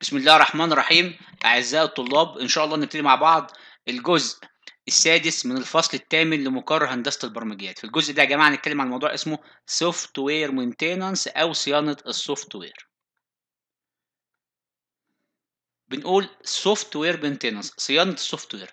بسم الله الرحمن الرحيم أعزائي الطلاب إن شاء الله نبتدي مع بعض الجزء السادس من الفصل الثامن لمقرر هندسة البرمجيات في الجزء ده يا جماعة هنتكلم عن موضوع اسمه سوفت وير مينتيننس أو صيانة السوفت وير بنقول سوفت وير مينتيننس صيانة السوفت وير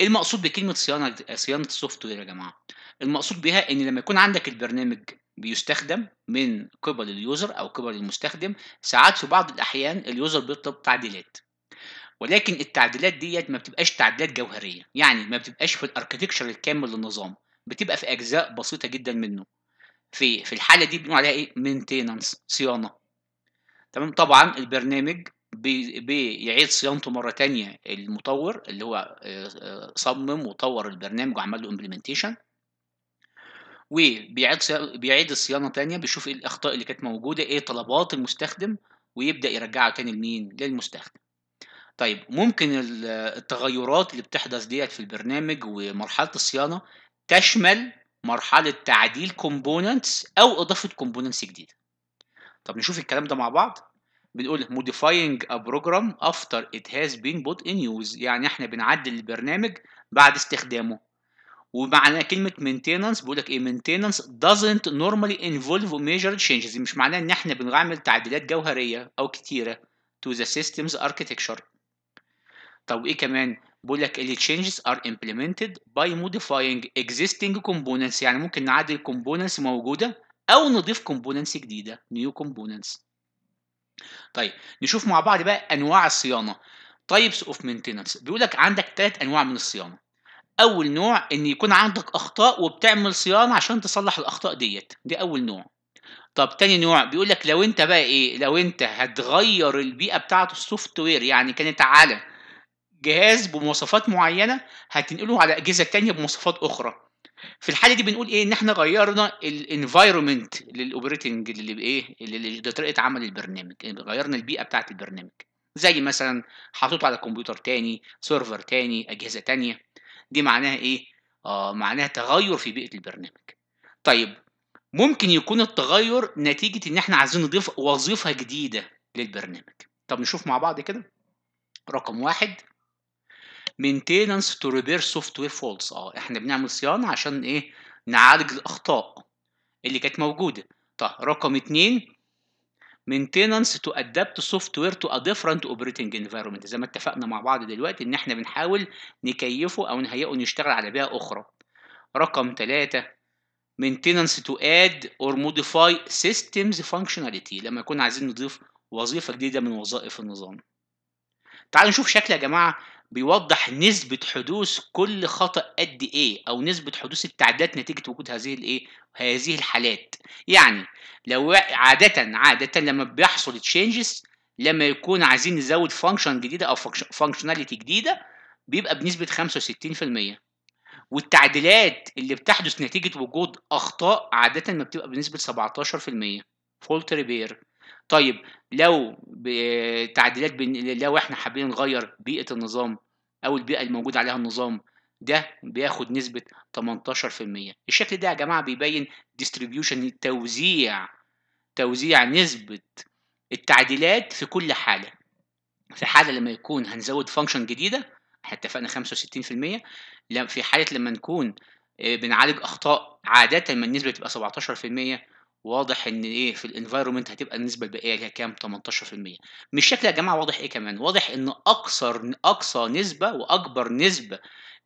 ايه المقصود بكلمة صيانة صيانة السوفت وير يا جماعة؟ المقصود بها إن لما يكون عندك البرنامج بيستخدم من قبل اليوزر او قبل المستخدم ساعات في بعض الاحيان اليوزر بيطلب تعديلات ولكن التعديلات ديت ما بتبقاش تعديلات جوهريه يعني ما بتبقاش في الاركتكشر الكامل للنظام بتبقى في اجزاء بسيطه جدا منه في في الحاله دي بنقول عليها ايه مينتيننس صيانه تمام طبعا البرنامج بيعيد صيانته مره تانية المطور اللي هو آه، آه، صمم وطور البرنامج وعمل له امبلمنتيشن وبيعيد بيعيد الصيانه تانية بيشوف ايه الاخطاء اللي كانت موجوده ايه طلبات المستخدم ويبدا يرجعه تاني لمين للمستخدم طيب ممكن التغيرات اللي بتحدث ديت في البرنامج ومرحله الصيانه تشمل مرحله تعديل كومبوننتس او اضافه كومبوننتس جديده طب نشوف الكلام ده مع بعض بنقول modifying a program after it has been put in use يعني احنا بنعدل البرنامج بعد استخدامه ومعنى كلمه maintenance بيقول لك ايه maintenance doesn't normally involve major changes مش معناه ان احنا بنعمل تعديلات جوهريه او كتيره to the system's architecture طب ايه كمان بيقول لك ال changes are implemented by modifying existing components يعني ممكن نعدل components موجوده او نضيف components جديده new components طيب نشوف مع بعض بقى انواع الصيانه types of maintenance بيقول لك عندك ثلاث انواع من الصيانه اول نوع ان يكون عندك اخطاء وبتعمل صيانه عشان تصلح الاخطاء ديت دي اول نوع طب تاني نوع بيقول لك لو انت بقى ايه لو انت هتغير البيئه بتاعه السوفت وير يعني كانت على جهاز بمواصفات معينه هتنقله على اجهزه تانية بمواصفات اخرى في الحاله دي بنقول ايه ان احنا غيرنا الانفايرمنت للاوبريتنج اللي ايه اللي طريقه عمل البرنامج يعني غيرنا البيئه بتاعه البرنامج زي مثلا حطيته على كمبيوتر تاني سيرفر تاني اجهزه تانية دي معناها ايه اه معناها تغير في بيئه البرنامج طيب ممكن يكون التغير نتيجه ان احنا عايزين نضيف وظيفه جديده للبرنامج طب نشوف مع بعض كده رقم واحد maintenance to repair software faults اه احنا بنعمل صيانه عشان ايه نعالج الاخطاء اللي كانت موجوده طيب رقم اثنين مينتيننس تو ادابت سوفت وير تو ا ديفرنت اوبريتنج انفايرمنت زي ما اتفقنا مع بعض دلوقتي ان احنا بنحاول نكيفه او نهيئه انه يشتغل على بيئه اخرى رقم 3 مينتيننس تو اد اور موديفاي سيستمز فانكشناليتي لما يكون عايزين نضيف وظيفه جديده من وظائف النظام تعالوا نشوف شكل يا جماعه بيوضح نسبة حدوث كل خطأ قد إيه أو نسبة حدوث التعديلات نتيجة وجود هذه الإيه هذه الحالات يعني لو عادة عادة لما بيحصل تشينجز لما يكون عايزين نزود فانكشن جديدة أو فانكشناليتي جديدة بيبقى بنسبة 65% والتعديلات اللي بتحدث نتيجة وجود أخطاء عادة ما بتبقى بنسبة 17% فولت ريبير طيب لو تعديلات بن... لو احنا حابين نغير بيئة النظام أو البيئة الموجود عليها النظام ده بياخد نسبة 18% الشكل ده يا جماعة بيبين ديستريبيوشن توزيع توزيع نسبة التعديلات في كل حالة في حالة لما يكون هنزود فانكشن جديدة احنا اتفقنا 65% في حالة لما نكون آه، بنعالج أخطاء عادة ما النسبة بتبقى 17% واضح ان ايه في الانفايرمنت هتبقى النسبه الباقيه اللي هي كام 18% مش شكل يا جماعه واضح ايه كمان واضح ان اقصر اقصى نسبه واكبر نسبه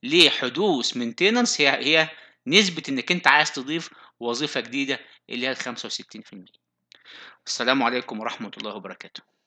لحدوث مينتيننس هي هي نسبه انك انت عايز تضيف وظيفه جديده اللي هي 65% السلام عليكم ورحمه الله وبركاته